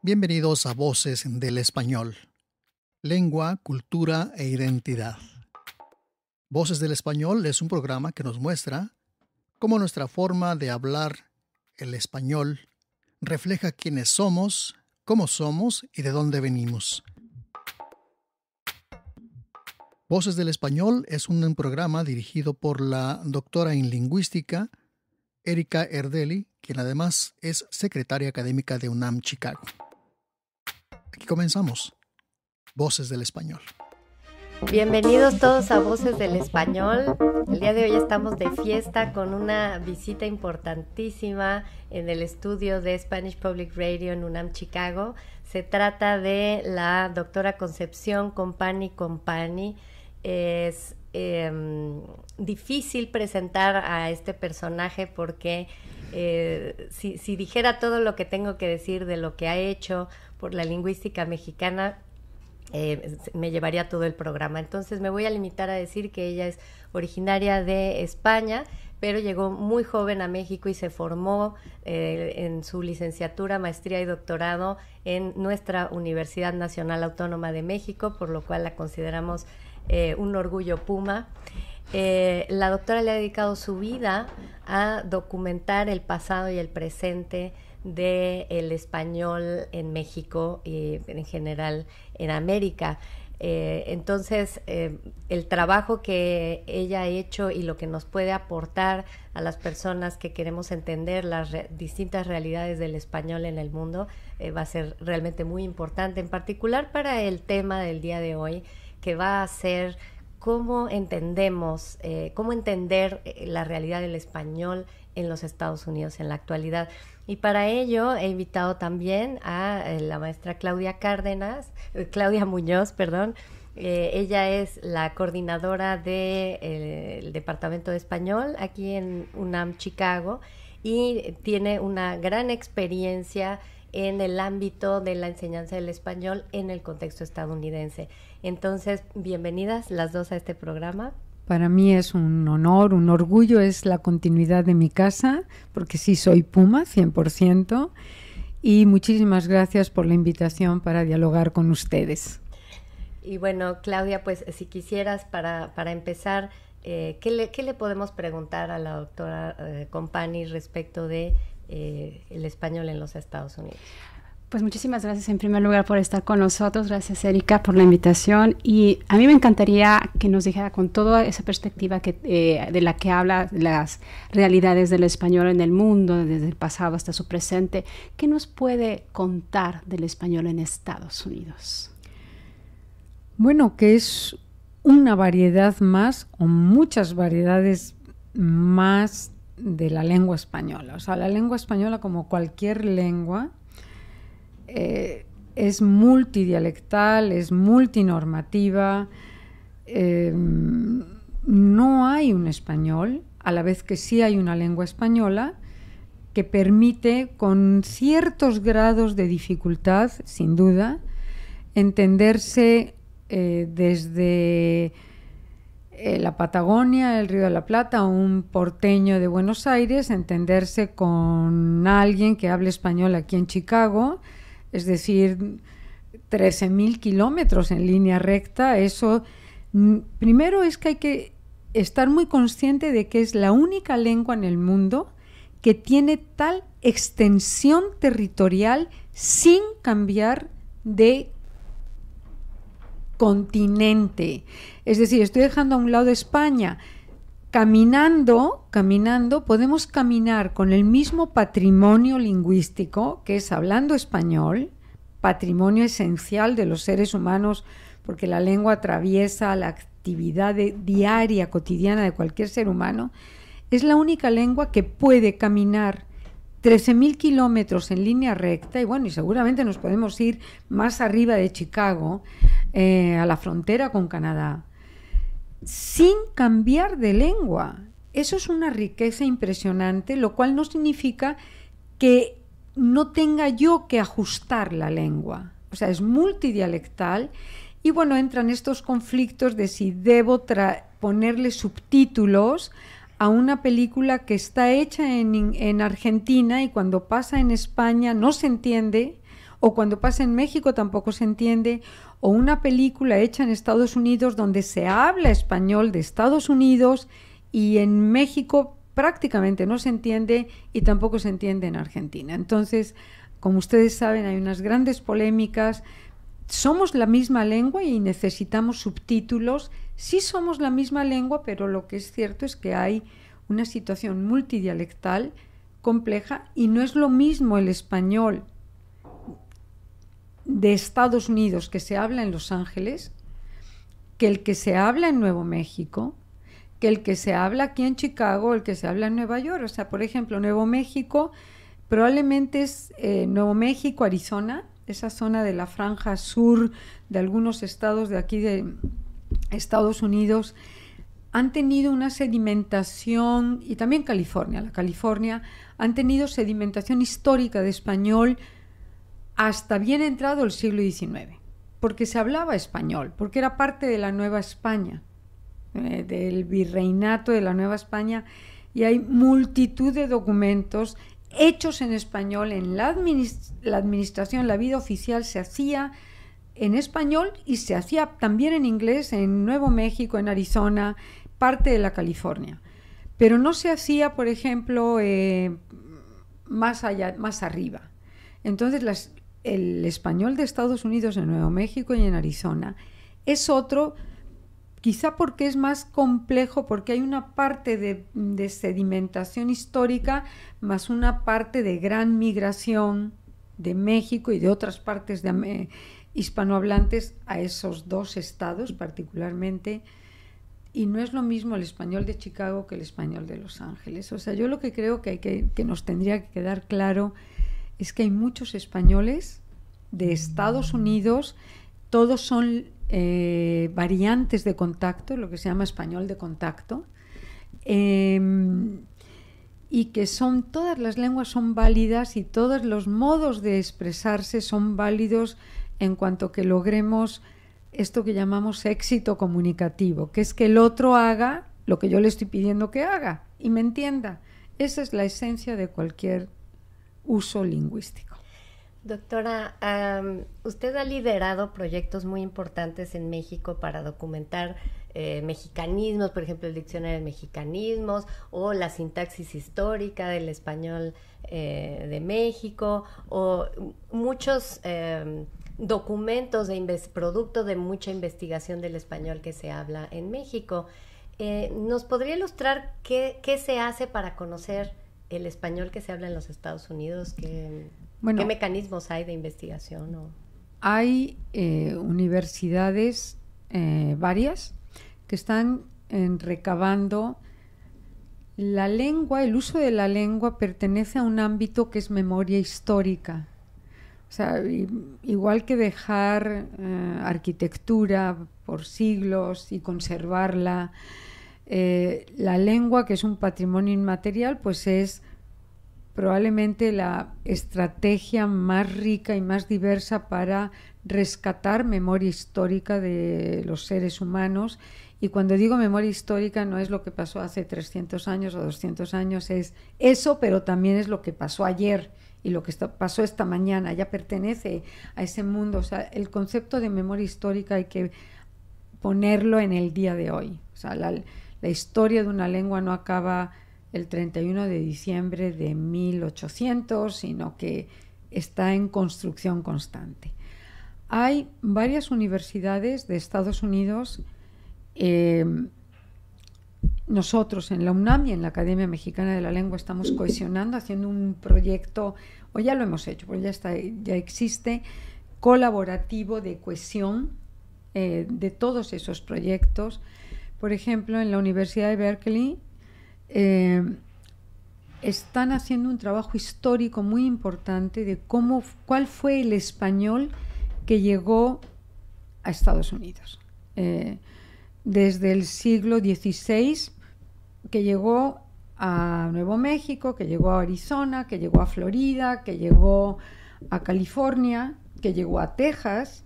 Bienvenidos a Voces del Español. Lengua, cultura e identidad. Voces del Español es un programa que nos muestra cómo nuestra forma de hablar el español refleja quiénes somos, cómo somos y de dónde venimos. Voces del Español es un programa dirigido por la doctora en lingüística Erika Erdeli, quien además es secretaria académica de UNAM Chicago. Aquí comenzamos. Voces del Español. Bienvenidos todos a Voces del Español. El día de hoy estamos de fiesta con una visita importantísima en el estudio de Spanish Public Radio en UNAM Chicago. Se trata de la doctora Concepción Compani Compani. Es em, difícil presentar a este personaje porque eh, si dijera todo lo que tengo que decir de lo que ha hecho, por la lingüística mexicana, eh, me llevaría todo el programa. Entonces me voy a limitar a decir que ella es originaria de España, pero llegó muy joven a México y se formó eh, en su licenciatura, maestría y doctorado en nuestra Universidad Nacional Autónoma de México, por lo cual la consideramos eh, un orgullo puma. la doctora le ha dedicado su vida a documentar el pasado y el presente del el español en México y en general en América. Eh, entonces, eh, el trabajo que ella ha hecho y lo que nos puede aportar a las personas que queremos entender las distintas realidades del español en el mundo eh, va a ser realmente muy importante, en particular para el tema del día de hoy, que va a ser cómo entendemos, cómo entender la realidad del español en los Estados Unidos en la actualidad. Y para ello he invitado también a eh, la maestra Claudia Cárdenas, eh, Claudia Muñoz, perdón. Eh, ella es la coordinadora del Departamento de Español aquí en UNAM Chicago y tiene una gran experiencia en el ámbito de la enseñanza del español en el contexto estadounidense. Entonces, bienvenidas las dos a este programa. Para mí es un honor, un orgullo, es la continuidad de mi casa, porque sí soy Puma, 100%. Y muchísimas gracias por la invitación para dialogar con ustedes. Y bueno, Claudia, pues si quisieras, para, para empezar, eh, ¿qué, le, podemos preguntar a la doctora eh, Compani respecto de eh, el español en los Estados Unidos? Pues muchísimas gracias en primer lugar por estar con nosotros, gracias Erika por la invitación y a mí me encantaría que nos dijera con toda esa perspectiva que, eh, de la que habla las realidades del español en el mundo, desde el pasado hasta su presente, ¿qué nos puede contar del español en Estados Unidos? Bueno, que es una variedad más o muchas variedades más de la lengua española. O sea, la lengua española como cualquier lengua eh, es multidialectal, es multinormativa, em, no hay un español, a la vez que sí hay una lengua española que permite con ciertos grados de dificultad, sin duda, entenderse eh, desde eh, la Patagonia, el Río de la Plata, un porteño de Buenos Aires, entenderse con alguien que hable español aquí en Chicago, es decir, 13.000 kilómetros en línea recta, eso mm, primero es que hay que estar muy consciente de que es la única lengua en el mundo que tiene tal extensión territorial sin cambiar de continente. Es decir, estoy dejando a un lado España, caminando, caminando, podemos caminar con el mismo patrimonio lingüístico, que es hablando español, patrimonio esencial de los seres humanos, porque la lengua atraviesa la actividad diaria, cotidiana de cualquier ser humano, es la única lengua que puede caminar 13.000 kilómetros en línea recta, y bueno, y seguramente nos podemos ir más arriba de Chicago, eh, a la frontera con Canadá sin cambiar de lengua. Eso es una riqueza impresionante, lo cual no significa que no tenga yo que ajustar la lengua. O sea, es multidialectal y bueno, entran estos conflictos de si debo ponerle subtítulos a una película que está hecha en, en, Argentina y cuando pasa en España no se entiende, o cuando pasa en México tampoco se entiende, o una película hecha en Estados Unidos donde se habla español de Estados Unidos y en México prácticamente no se entiende y tampoco se entiende en Argentina. Entonces, como ustedes saben, hay unas grandes polémicas. Somos la misma lengua y necesitamos subtítulos. Sí somos la misma lengua, pero lo que es cierto es que hay una situación multidialectal compleja y no es lo mismo el español de Estados Unidos que se habla en Los Ángeles que el que se habla en Nuevo México, que el que se habla aquí en Chicago, el que se habla en Nueva York. O sea, por ejemplo, Nuevo México probablemente es eh, Nuevo México, Arizona, esa zona de la franja sur de algunos estados de aquí de Estados Unidos, han tenido una sedimentación, y también California, la California, han tenido sedimentación histórica de español hasta bien entrado el siglo XIX, porque se hablaba español, porque era parte de la Nueva España, eh, del virreinato de la Nueva España, y hay multitud de documentos hechos en español, en la, administración, la vida oficial se hacía en español y se hacía también en inglés en Nuevo México, en Arizona, parte de la California. Pero no se hacía, por ejemplo, eh, más allá, más arriba. Entonces las, el español de Estados Unidos en Nuevo México y en Arizona es otro, quizá porque es más complejo, porque hay una parte de, sedimentación histórica más una parte de gran migración de México y de otras partes de, eh, hispanohablantes a esos dos estados particularmente. Y no es lo mismo el español de Chicago que el español de Los Ángeles. O sea, yo lo que creo que, hay que nos tendría que quedar claro es que hay muchos españoles de Estados Unidos, todos son eh, variantes de contacto, lo que se llama español de contacto, em, y que son todas las lenguas son válidas y todos los modos de expresarse son válidos en cuanto que logremos esto que llamamos éxito comunicativo, que es que el otro haga lo que yo le estoy pidiendo que haga y me entienda. Esa es la esencia de cualquier uso lingüístico. Doctora, usted ha liderado proyectos muy importantes en México para documentar eh, mexicanismos, por ejemplo, el diccionario de mexicanismos o la sintaxis histórica del español eh, de México o muchos em, documentos de producto de mucha investigación del español que se habla en México. Eh, ¿Nos podría ilustrar qué se hace para conocer? el español que se habla en los Estados Unidos, ¿qué, mecanismos hay de investigación? Hay eh, universidades eh, varias que están recabando la lengua, el uso de la lengua pertenece a un ámbito que es memoria histórica. O sea, igual que dejar eh, arquitectura por siglos y conservarla, eh, la lengua, que es un patrimonio inmaterial, pues es probablemente la estrategia más rica y más diversa para rescatar memoria histórica de los seres humanos. Y cuando digo memoria histórica no es lo que pasó hace 300 años o 200 años, es eso, pero también es lo que pasó ayer y lo que pasó esta mañana, ya pertenece a ese mundo. O sea, el concepto de memoria histórica hay que ponerlo en el día de hoy. O sea, la, la historia de una lengua no acaba el 31 de diciembre de 1800, sino que está en construcción constante. Hay varias universidades de Estados Unidos, em, nosotros en la UNAM y en la Academia Mexicana de la Lengua estamos cohesionando, haciendo un proyecto, o ya lo hemos hecho, porque ya, está, ya existe, colaborativo de cohesión eh, de todos esos proyectos por ejemplo, en la Universidad de Berkeley eh, están haciendo un trabajo histórico muy importante de cómo, cuál fue el español que llegó a Estados Unidos. Eh, desde el siglo XVI, que llegó a Nuevo México, que llegó a Arizona, que llegó a Florida, que llegó a California, que llegó a Texas,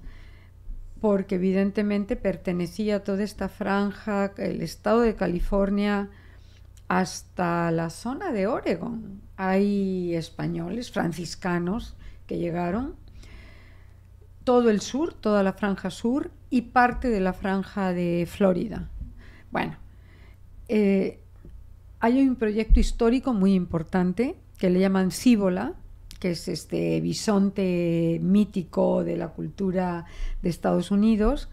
porque evidentemente pertenecía a toda esta franja, el estado de California, hasta la zona de Oregon. Hay españoles, franciscanos, que llegaron, todo el sur, toda la franja sur y parte de la franja de Florida. Bueno, eh, hay un proyecto histórico muy importante que le llaman Cíbola, que es este bisonte mítico de la cultura de Estados Unidos,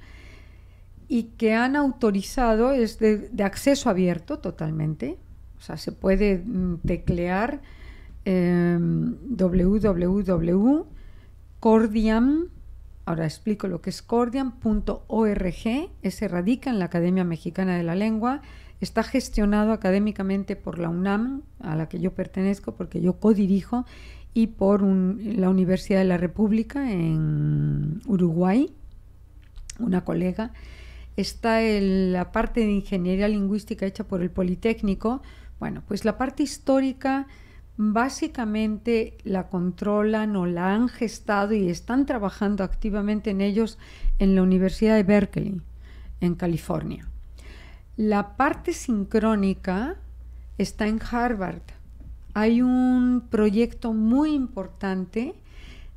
y que han autorizado, es de, acceso abierto totalmente, o sea, se puede mm, teclear www em, www.cordiam, ahora explico lo que es cordiam.org, se radica en la Academia Mexicana de la Lengua, está gestionado académicamente por la UNAM, a la que yo pertenezco porque yo codirijo, y por la Universidad de la República en Uruguay, una colega. Está en la parte de ingeniería lingüística hecha por el Politécnico. Bueno, pues la parte histórica básicamente la controlan o la han gestado y están trabajando activamente en ellos en la Universidad de Berkeley, en California. La parte sincrónica está en Harvard hay un proyecto muy importante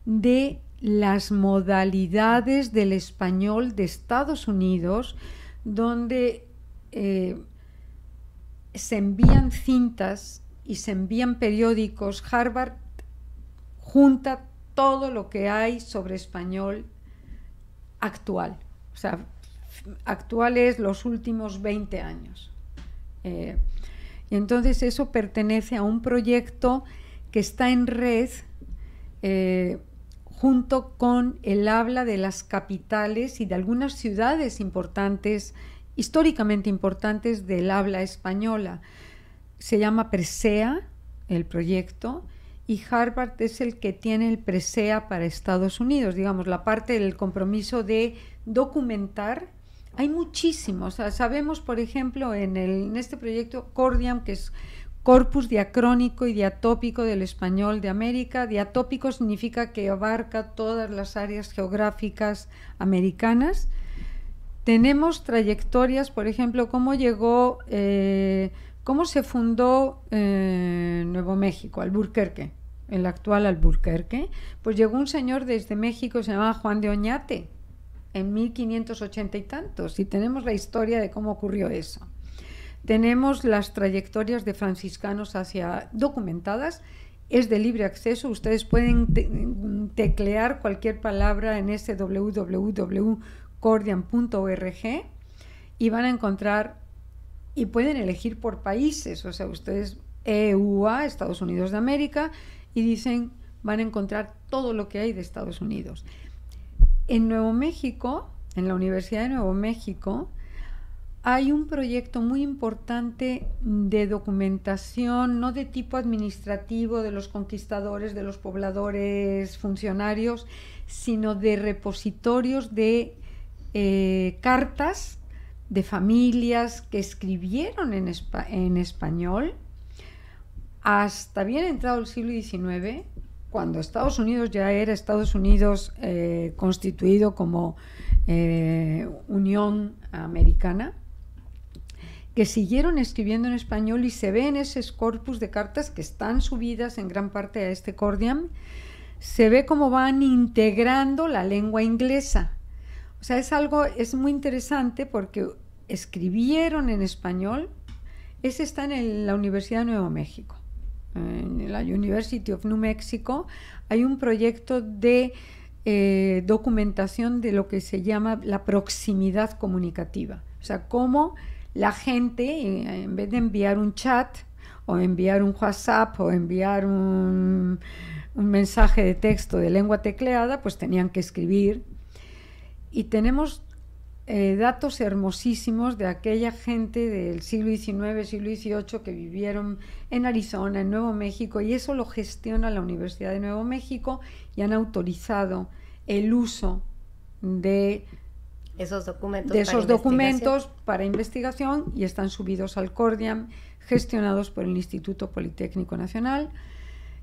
de las modalidades del español de Estados Unidos, donde eh, se envían cintas y se envían periódicos. Harvard junta todo lo que hay sobre español actual. O sea, actual los últimos 20 años. Eh, entonces eso pertenece a un proyecto que está en red eh, junto con el habla de las capitales y de algunas ciudades importantes, históricamente importantes del habla española. Se llama Presea el proyecto y Harvard es el que tiene el Presea para Estados Unidos, digamos, la parte del compromiso de documentar hay muchísimos. Sabemos, por ejemplo, en, este proyecto Cordiam, que es corpus diacrónico y diatópico del español de América. Diatópico significa que abarca todas las áreas geográficas americanas. Tenemos trayectorias, por ejemplo, cómo llegó, eh, cómo se fundó eh, Nuevo México, Alburquerque, el actual Alburquerque. Pues llegó un señor desde México, se llamaba Juan de Oñate, en 1580 y tantos, y tenemos la historia de cómo ocurrió eso. Tenemos las trayectorias de franciscanos hacia documentadas, es de libre acceso, ustedes pueden teclear cualquier palabra en ese www.cordian.org y van a encontrar y pueden elegir por países, o sea, ustedes EUA, Estados Unidos de América, y dicen van a encontrar todo lo que hay de Estados Unidos en Nuevo México, en la Universidad de Nuevo México, hay un proyecto muy importante de documentación, no de tipo administrativo de los conquistadores, de los pobladores, funcionarios, sino de repositorios de eh, cartas de familias que escribieron en, en español hasta bien entrado el siglo XIX cuando Estados Unidos ya era Estados Unidos eh, constituido como eh, Unión Americana, que siguieron escribiendo en español y se ve en ese corpus de cartas que están subidas en gran parte a este cordiam, se ve cómo van integrando la lengua inglesa. O sea, es algo, es muy interesante porque escribieron en español, ese está en la Universidad de Nuevo México en la University of New Mexico, hay un proyecto de eh, documentación de lo que se llama la proximidad comunicativa. O sea, cómo la gente, eh, en vez de enviar un chat o enviar un WhatsApp o enviar un, un mensaje de texto de lengua tecleada, pues tenían que escribir. Y tenemos eh, datos hermosísimos de aquella gente del siglo XIX, siglo XVIII que vivieron en Arizona, en Nuevo México, y eso lo gestiona la Universidad de Nuevo México y han autorizado el uso de esos documentos, para, investigación. y están subidos al Cordiam, gestionados por el Instituto Politécnico Nacional.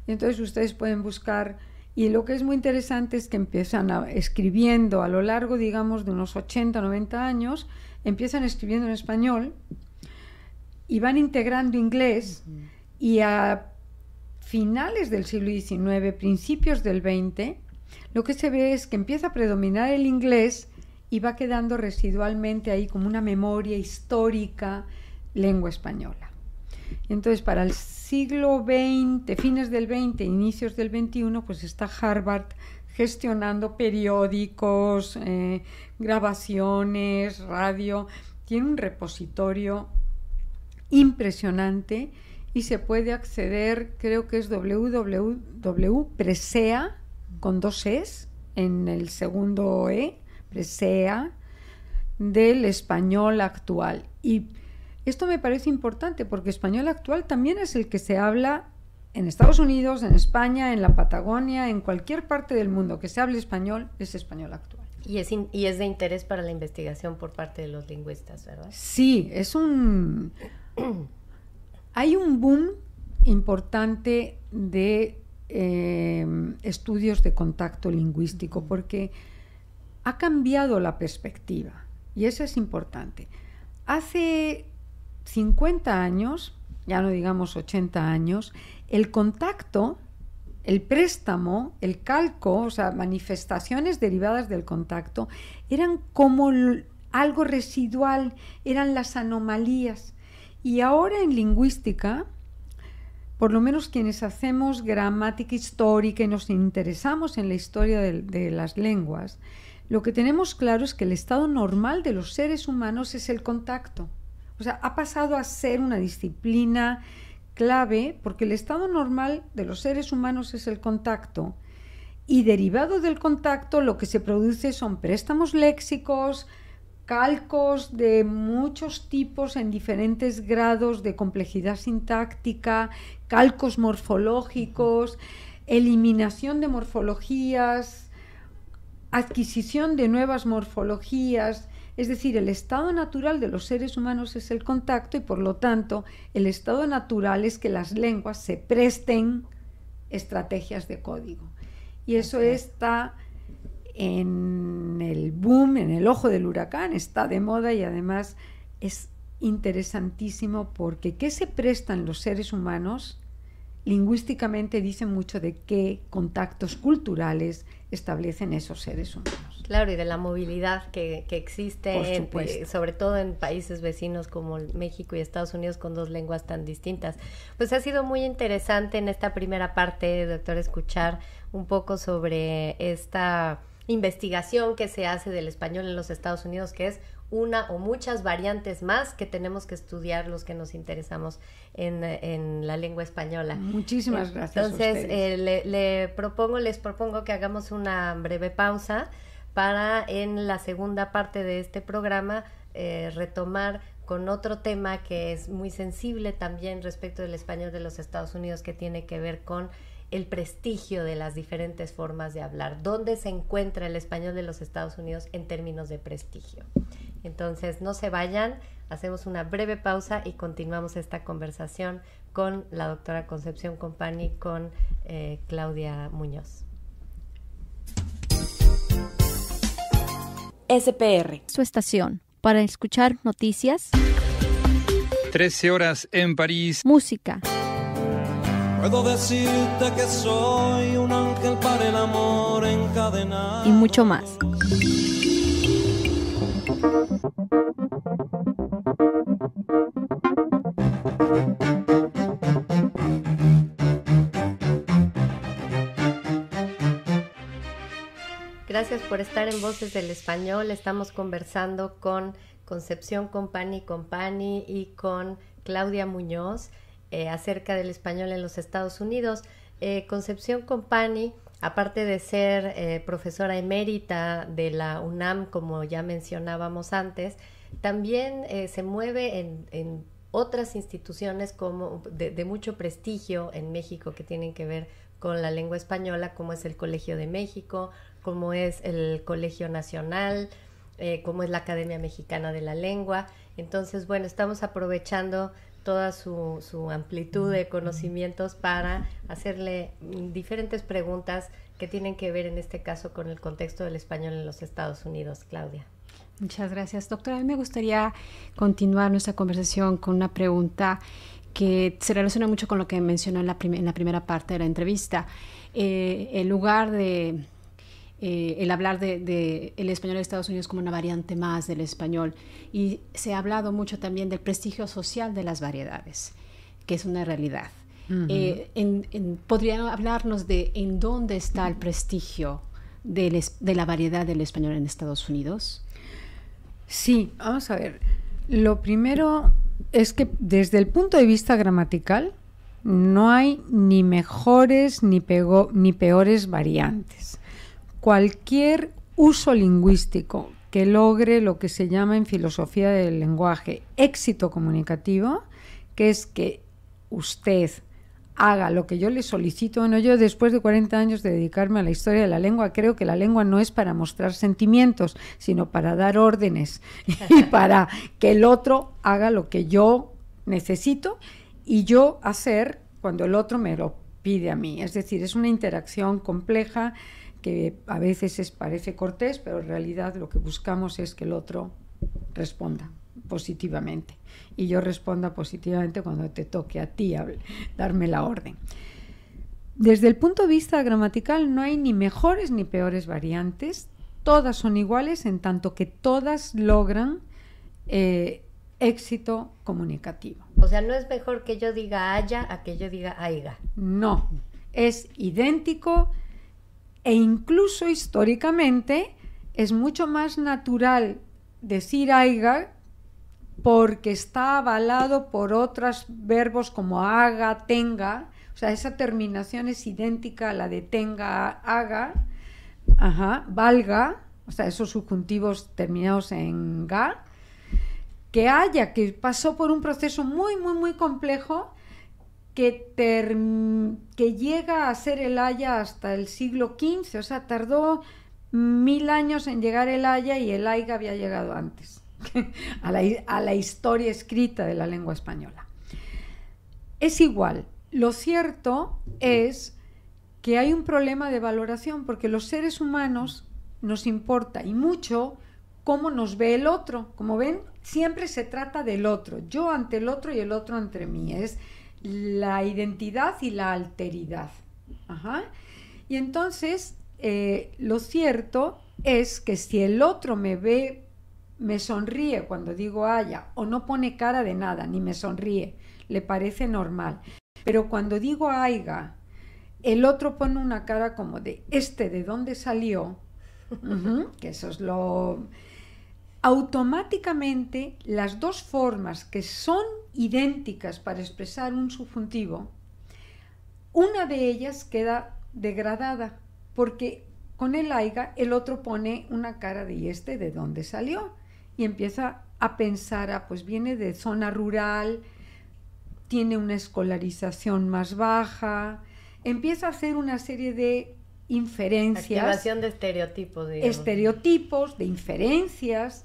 entonces ustedes pueden buscar y lo que es muy interesante es que empiezan escribiendo a lo largo, digamos, de unos 80, 90 años, empiezan escribiendo en español y van integrando inglés y a finales del siglo XIX, principios del XX, lo que se ve es que empieza a predominar el inglés y va quedando residualmente ahí como una memoria histórica lengua española. Entonces, para el siglo XX, fines del XX, inicios del XXI, pues está Harvard gestionando periódicos, eh, grabaciones, radio. Tiene un repositorio impresionante y se puede acceder, creo que es www.presea, con dos es, en el segundo e, presea, del español actual. Y esto me parece importante porque español actual también es el que se habla en Estados Unidos, en España, en la Patagonia, en cualquier parte del mundo que se hable español, es español actual. Y es, y es de interés para la investigación por parte de los lingüistas, ¿verdad? Sí, es un... Hay un boom importante de em, estudios de contacto lingüístico porque ha cambiado la perspectiva y eso es importante. Hace 50 años, ya no digamos 80 años, el contacto, el préstamo, el calco, o sea, manifestaciones derivadas del contacto, eran como algo residual, eran las anomalías. Y ahora en lingüística, por lo menos quienes hacemos gramática histórica y nos interesamos en la historia de, de, las lenguas, lo que tenemos claro es que el estado normal de los seres humanos es el contacto. O sea, ha pasado a ser una disciplina clave porque el estado normal de los seres humanos es el contacto. Y derivado del contacto lo que se produce son préstamos léxicos, calcos de muchos tipos en diferentes grados de complejidad sintáctica, calcos morfológicos, eliminación de morfologías, adquisición de nuevas morfologías, es decir, el estado natural de los seres humanos es el contacto y por lo tanto el estado natural es que las lenguas se presten estrategias de código. Y eso está en el boom, en el ojo del huracán, está de moda y además es interesantísimo porque qué se prestan los seres humanos lingüísticamente dice mucho de qué contactos culturales establecen esos seres humanos. Claro, y de la movilidad que, existe, sobre todo en países vecinos como México y Estados Unidos con dos lenguas tan distintas. Pues ha sido muy interesante en esta primera parte, doctor, escuchar un poco sobre esta investigación que se hace del español en los Estados Unidos, que es una o muchas variantes más que tenemos que estudiar los que nos interesamos en, la lengua española. Muchísimas gracias. Entonces, eh, le, propongo, les propongo que hagamos una breve pausa para en la segunda parte de este programa eh, retomar con otro tema que es muy sensible también respecto del español de los Estados Unidos que tiene que ver con el prestigio de las diferentes formas de hablar. ¿Dónde se encuentra el español de los Estados Unidos en términos de prestigio? Entonces, no se vayan, hacemos una breve pausa y continuamos esta conversación con la doctora Concepción Compani, con eh, Claudia Muñoz. SPR. Su estación para escuchar noticias. 13 horas en París. Música. Puedo decirte que soy un ángel para el amor encadenado. Y mucho más. gracias por estar en Voces del Español. Estamos conversando con Concepción Compani Company y con Claudia Muñoz eh, acerca del español en los Estados Unidos. Eh, Concepción Company, aparte de ser eh, profesora emérita de la UNAM, como ya mencionábamos antes, también se mueve en, otras instituciones como de mucho prestigio en México que tienen que ver con la lengua española, como es el Colegio de México, como es el Colegio Nacional, eh, como es la Academia Mexicana de la Lengua. Entonces, bueno, estamos aprovechando toda su, amplitud de conocimientos para hacerle diferentes preguntas que tienen que ver en este caso con el contexto del español en los Estados Unidos, Claudia. Muchas gracias, doctora. A mí me gustaría continuar nuestra conversación con una pregunta que se relaciona mucho con lo que mencionó en la, primera parte de la entrevista. el eh, lugar de, eh, el hablar del de, el español de Estados Unidos como una variante más del español. Y se ha hablado mucho también del prestigio social de las variedades, que es una realidad. Eh, ¿Podrían hablarnos de en dónde está el prestigio de la variedad del español en Estados Unidos? Sí, vamos a ver. Lo primero es que desde el punto de vista gramatical no hay ni mejores ni, ni peores variantes cualquier uso lingüístico que logre lo que se llama en filosofía del lenguaje éxito comunicativo, que es que usted haga lo que yo le solicito. Bueno, yo después de 40 años de dedicarme a la historia de la lengua, creo que la lengua no es para mostrar sentimientos, sino para dar órdenes y para que el otro haga lo que yo necesito y yo hacer cuando el otro me lo pide a mí. Es decir, es una interacción compleja que a veces es, parece cortés, pero en realidad lo que buscamos es que el otro responda positivamente y yo responda positivamente cuando te toque a ti darme la orden. Desde el punto de vista gramatical no hay ni mejores ni peores variantes, todas son iguales en tanto que todas logran eh, éxito comunicativo. O sea, no es mejor que yo diga haya a que yo diga aiga. No, es idéntico, e incluso históricamente es mucho más natural decir aiga porque está avalado por otros verbos como haga, tenga, o sea, esa terminación es idéntica a la de tenga, haga, valga, o sea, esos subjuntivos terminados en ga, que haya, que pasó por un proceso muy, muy, muy complejo que, llega a ser el Haya hasta el siglo XV, o sea, tardó mil años en llegar el Haya y el Aiga había llegado antes a, la, historia escrita de la lengua española. Es igual, lo cierto es que hay un problema de valoración porque los seres humanos nos importa y mucho cómo nos ve el otro. Como ven, siempre se trata del otro, yo ante el otro y el otro entre mí. Es la identidad y la alteridad. Y entonces, eh, lo cierto es que si el otro me ve, me sonríe cuando digo haya, o no pone cara de nada, ni me sonríe, le parece normal. Pero cuando digo aiga, el otro pone una cara como de este de dónde salió, que eso es lo automáticamente las dos formas que son idénticas para expresar un subjuntivo, una de ellas queda degradada, porque con el aiga el otro pone una cara de y este de dónde salió y empieza a pensar, a ah, pues viene de zona rural, tiene una escolarización más baja, empieza a hacer una serie de inferencias. de estereotipos. Estereotipos, de inferencias,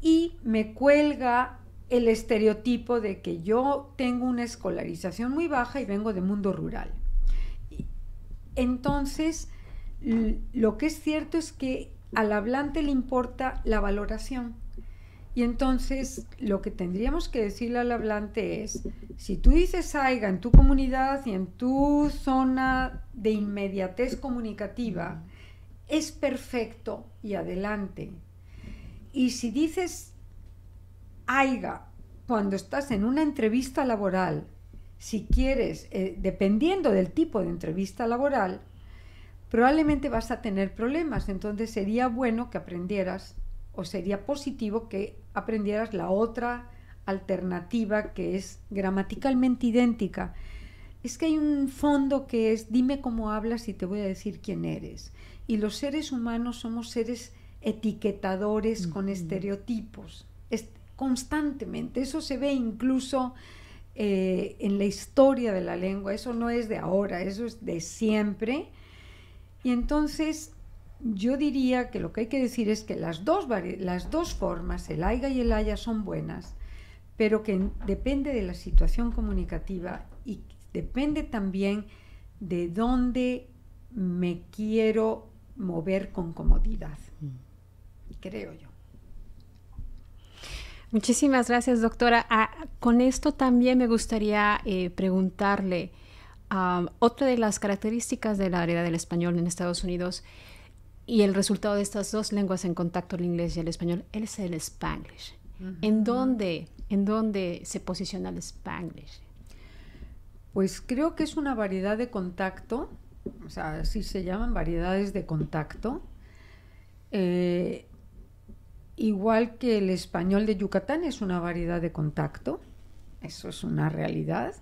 y me cuelga el estereotipo de que yo tengo una escolarización muy baja y vengo de mundo rural. Entonces, lo que es cierto es que al hablante le importa la valoración y entonces lo que tendríamos que decirle al hablante es, si tú dices AIGA en tu comunidad y en tu zona de inmediatez comunicativa, es perfecto y adelante. Y si dices AIGA cuando estás en una entrevista laboral, si quieres, eh, dependiendo del tipo de entrevista laboral, probablemente vas a tener problemas. Entonces sería bueno que aprendieras o sería positivo que aprendieras la otra alternativa que es gramaticalmente idéntica. Es que hay un fondo que es dime cómo hablas y te voy a decir quién eres. Y los seres humanos somos seres etiquetadores con estereotipos, constantemente. Eso se ve incluso eh, en la historia de la lengua, eso no es de ahora, eso es de siempre. Y entonces yo diría que lo que hay que decir es que las dos, las dos formas, el AIGA y el AYA, son buenas, pero que depende de la situación comunicativa y depende también de dónde me quiero mover con comodidad, mm. creo yo. Muchísimas gracias, doctora. Ah, con esto también me gustaría eh, preguntarle ah, otra de las características de la área del español en Estados Unidos y el resultado de estas dos lenguas en contacto, el inglés y el español, es el spanglish. ¿En, dónde, ¿En se posiciona el spanglish? Pues creo que es una variedad de contacto, o sea, así se llaman variedades de contacto. Eh, igual que el español de Yucatán es una variedad de contacto, eso es una realidad.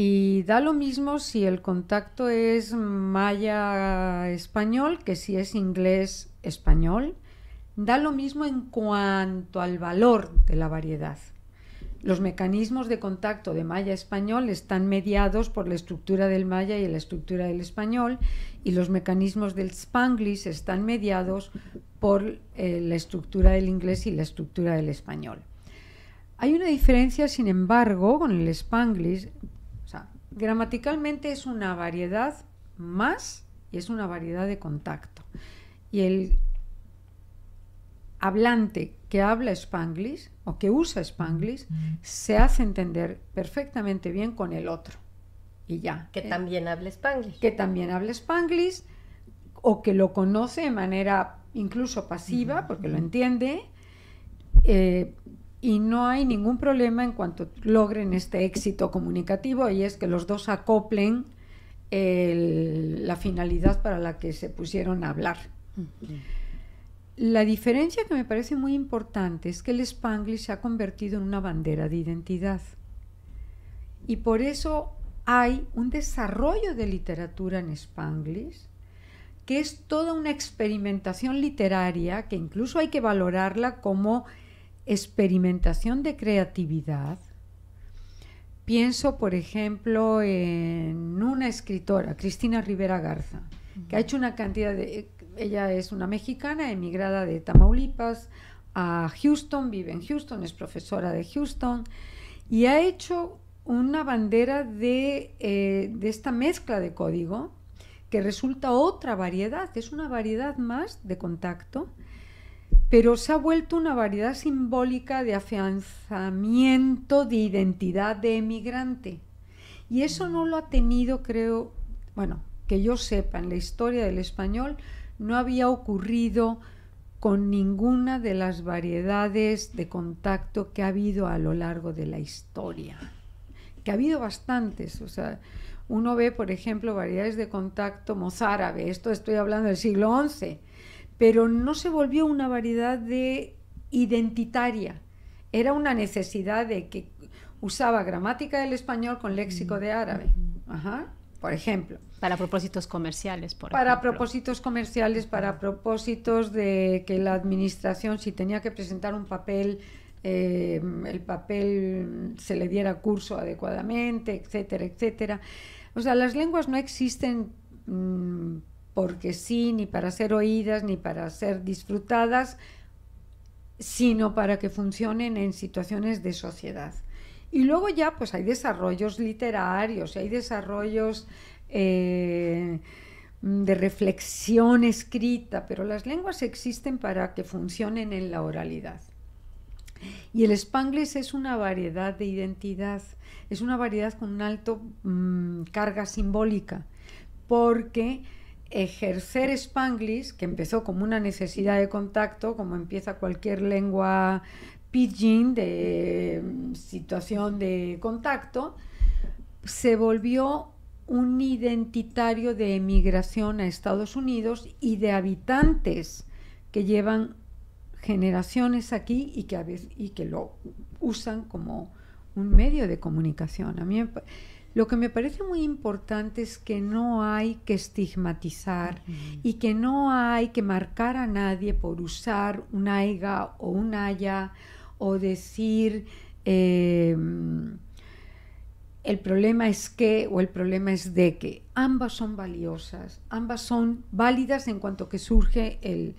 Y da lo mismo si el contacto es maya español que si es inglés español. Da lo mismo en cuanto al valor de la variedad. Los mecanismos de contacto de maya español están mediados por la estructura del maya y la estructura del español y los mecanismos del spanglish están mediados por eh, la estructura del inglés y la estructura del español. Hay una diferencia, sin embargo, con el spanglish gramaticalmente es una variedad más y es una variedad de contacto. Y el hablante que habla spanglish o que usa spanglish se hace entender perfectamente bien con el otro. Y ya. Que eh, también habla spanglish. Que también habla spanglish o que lo conoce de manera incluso pasiva, porque lo entiende. Eh, y no hay ningún problema en cuanto logren este éxito comunicativo y es que los dos acoplen la finalidad para la que se pusieron a hablar. La diferencia que me parece muy importante es que el spanglish se ha convertido en una bandera de identidad y por eso hay un desarrollo de literatura en spanglish que es toda una experimentación literaria que incluso hay que valorarla como experimentación de creatividad, pienso, por ejemplo, en una escritora, Cristina Rivera Garza, que ha hecho una cantidad de... Ella es una mexicana emigrada de Tamaulipas a Houston, vive en Houston, es profesora de Houston, y ha hecho una bandera de eh, esta mezcla de código que resulta otra variedad, es una variedad más de contacto pero se ha vuelto una variedad simbólica de afianzamiento de identidad de emigrante. Y eso no lo ha tenido, creo, bueno, que yo sepa, en la historia del español no había ocurrido con ninguna de las variedades de contacto que ha habido a lo largo de la historia. Que ha habido bastantes, o sea, uno ve, por ejemplo, variedades de contacto mozárabe, esto estoy hablando del siglo XI, pero no se volvió una variedad de identitaria. Era una necesidad de que usaba gramática del español con léxico de árabe. por ejemplo. Para propósitos comerciales, por Para propósitos comerciales, para propósitos de que la administración, si tenía que presentar un papel, eh, el papel se le diera curso adecuadamente, etcétera, etcétera. O sea, las lenguas no existen mm, porque sí, ni para ser oídas, ni para ser disfrutadas, sino para que funcionen en situaciones de sociedad. Y luego ya pues hay desarrollos literarios, hay desarrollos eh, de reflexión escrita, pero las lenguas existen para que funcionen en la oralidad. Y el spanglish es una variedad de identidad, es una variedad con una alta mm, carga simbólica, porque ejercer spanglish, que empezó como una necesidad de contacto, como empieza cualquier lengua pidgin de mm, situación de contacto, se volvió un identitario de emigración a Estados Unidos y de habitantes que llevan generaciones aquí y que, a y que lo usan como un medio de comunicación. A mí lo que me parece muy importante es que no hay que estigmatizar y que no hay que marcar a nadie por usar un aiga o un haya o decir em, el problema es que o el problema es de que. Ambas son valiosas, ambas son válidas en cuanto que surge el,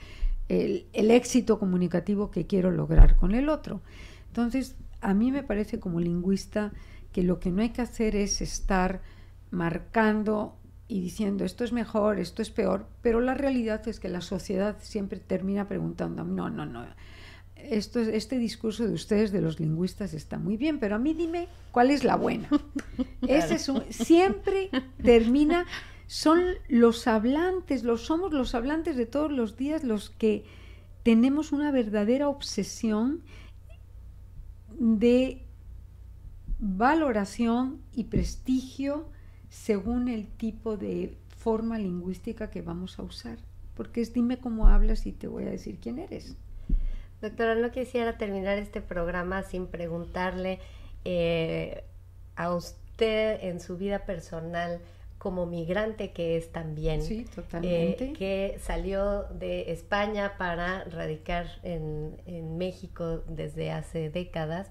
el éxito comunicativo que quiero lograr con el otro. Entonces, a mí me parece como lingüista que lo que no hay que hacer es estar marcando y diciendo esto es mejor, esto es peor, pero la realidad es que la sociedad siempre termina preguntando, no, no, no, esto, este discurso de ustedes, de los lingüistas, está muy bien, pero a mí dime cuál es la buena. Ese siempre termina, son los hablantes, los, somos los hablantes de todos los días los que tenemos una verdadera obsesión de valoración y prestigio según el tipo de forma lingüística que vamos a usar. Porque es dime cómo hablas y te voy a decir quién eres. Doctora, no quisiera terminar este programa sin preguntarle eh, a usted en su vida personal, como migrante que es también, eh, que salió de España para radicar en, México desde hace décadas.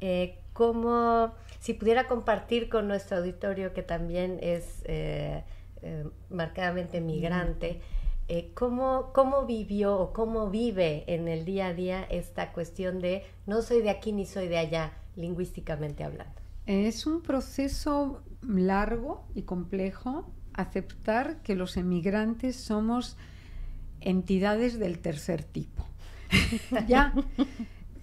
Eh, como si pudiera compartir con nuestro auditorio que también es eh, marcadamente migrante, ¿cómo, cómo vivió o cómo vive en el día a día esta cuestión de no soy de aquí ni soy de allá, lingüísticamente hablando. Es un proceso largo y complejo aceptar que los emigrantes somos entidades del tercer tipo. ya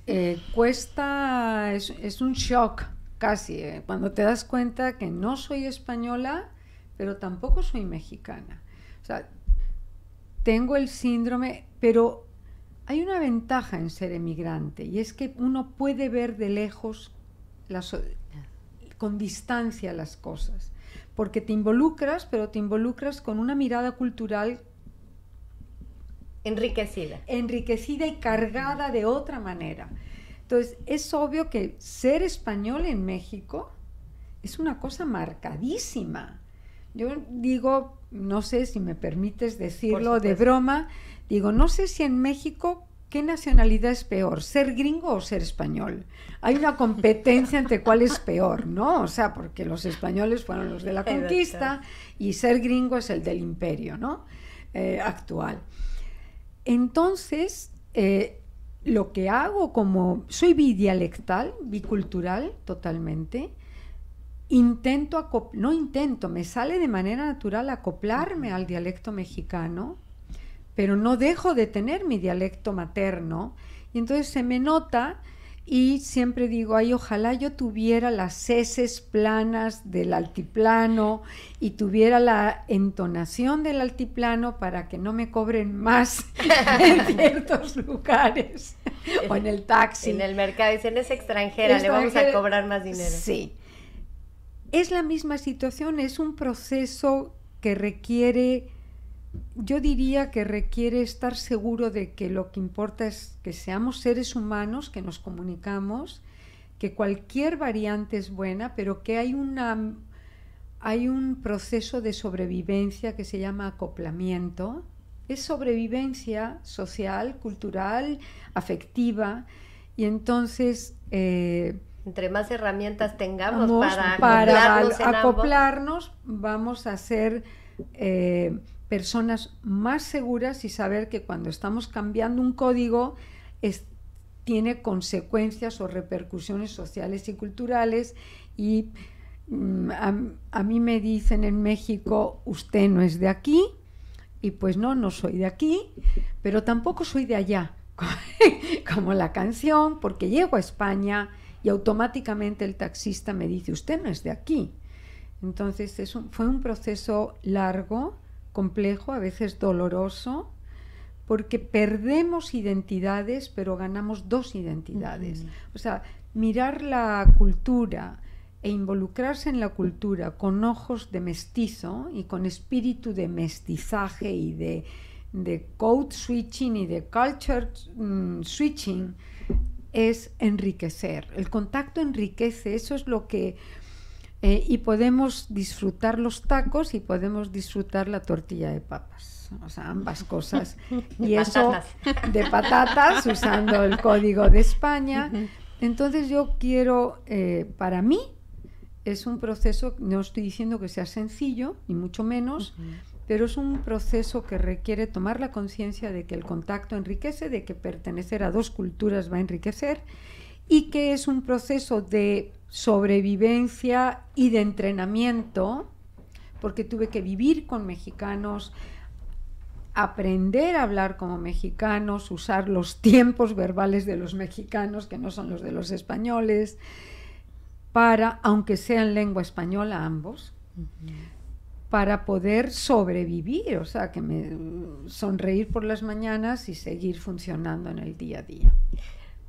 eh, cuesta, es, un shock casi, eh, cuando te das cuenta que no soy española, pero tampoco soy mexicana. O sea, tengo el síndrome, pero hay una ventaja en ser emigrante y es que uno puede ver de lejos las, con distancia las cosas, porque te involucras, pero te involucras con una mirada cultural enriquecida. Enriquecida y cargada de otra manera. Entonces, es obvio que ser español en México es una cosa marcadísima. Yo digo, no sé si me permites decirlo de broma, digo, no sé si en México ¿qué nacionalidad es peor, ser gringo o ser español? Hay una competencia entre cuál es peor, ¿no? O sea, porque los españoles fueron los de la conquista y ser gringo es el del imperio, ¿no? Eh, actual. Entonces, eh, lo que hago como soy bidialectal, bicultural totalmente, intento, no intento, me sale de manera natural acoplarme al dialecto mexicano pero no dejo de tener mi dialecto materno. Y entonces se me nota y siempre digo, ay, ojalá yo tuviera las heces planas del altiplano y tuviera la entonación del altiplano para que no me cobren más en ciertos lugares o en el taxi. En el mercado, dicen, es extranjera, le vamos a cobrar más dinero. Sí. Es la misma situación, es un proceso que requiere yo diría que requiere estar seguro de que lo que importa es que seamos seres humanos, que nos comunicamos, que cualquier variante es buena, pero que hay, una, hay un proceso de sobrevivencia que se llama acoplamiento. Es sobrevivencia social, cultural, afectiva, y entonces... Eh, entre más herramientas tengamos para acoplarnos, vamos a ser personas más seguras y saber que cuando estamos cambiando un código tiene consecuencias o repercusiones sociales y culturales y mm, a, mí me dicen en México usted no es de aquí y pues no, no soy de aquí, pero tampoco soy de allá, como la canción, porque llego a España y automáticamente el taxista me dice usted no es de aquí. Entonces fue un proceso largo complejo, a veces doloroso, porque perdemos identidades, pero ganamos dos identidades. O sea, mirar la cultura e involucrarse en la cultura con ojos de mestizo y con espíritu de mestizaje y de, code switching y de culture mm, switching es enriquecer. El contacto enriquece, eso es lo que eh, y podemos disfrutar los tacos y podemos disfrutar la tortilla de papas. O sea, ambas cosas. y eso de patatas, usando el código de España. Entonces yo quiero, eh, para mí, es un proceso, no estoy diciendo que sea sencillo, ni mucho menos, pero es un proceso que requiere tomar la conciencia de que el contacto enriquece, de que pertenecer a dos culturas va a enriquecer y que es un proceso de sobrevivencia y de entrenamiento, porque tuve que vivir con mexicanos, aprender a hablar como mexicanos, usar los tiempos verbales de los mexicanos, que no son los de los españoles, para, aunque sea en lengua española ambos, para poder sobrevivir, o sea, que me sonreír por las mañanas y seguir funcionando en el día a día.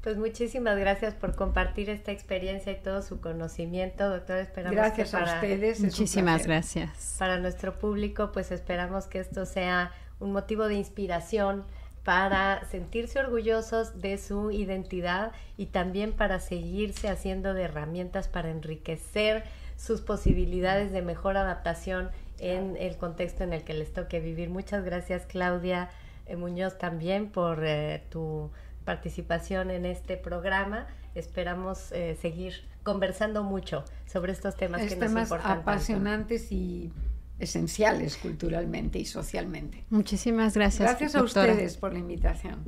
Pues muchísimas gracias por compartir esta experiencia y todo su conocimiento, doctor. Esperamos gracias que a ustedes. Muchísimas gracias. Para nuestro público, pues esperamos que esto sea un motivo de inspiración para sentirse orgullosos de su identidad y también para seguirse haciendo de herramientas para enriquecer sus posibilidades de mejor adaptación en el contexto en el que les toque vivir. Muchas gracias, Claudia eh, Muñoz, también por eh, tu participación en este programa. Esperamos eh, seguir conversando mucho sobre estos temas que temas nos importan. apasionantes y esenciales culturalmente y socialmente. Muchísimas gracias. Gracias a ustedes por la invitación.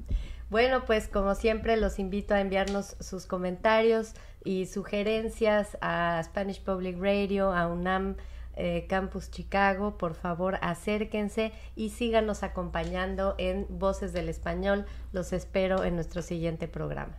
Bueno, pues como siempre los invito a enviarnos sus comentarios y sugerencias a Spanish Public Radio, a UNAM eh, Campus Chicago. Por favor, acérquense y síganos acompañando en Voces del Español. Los espero en nuestro siguiente programa.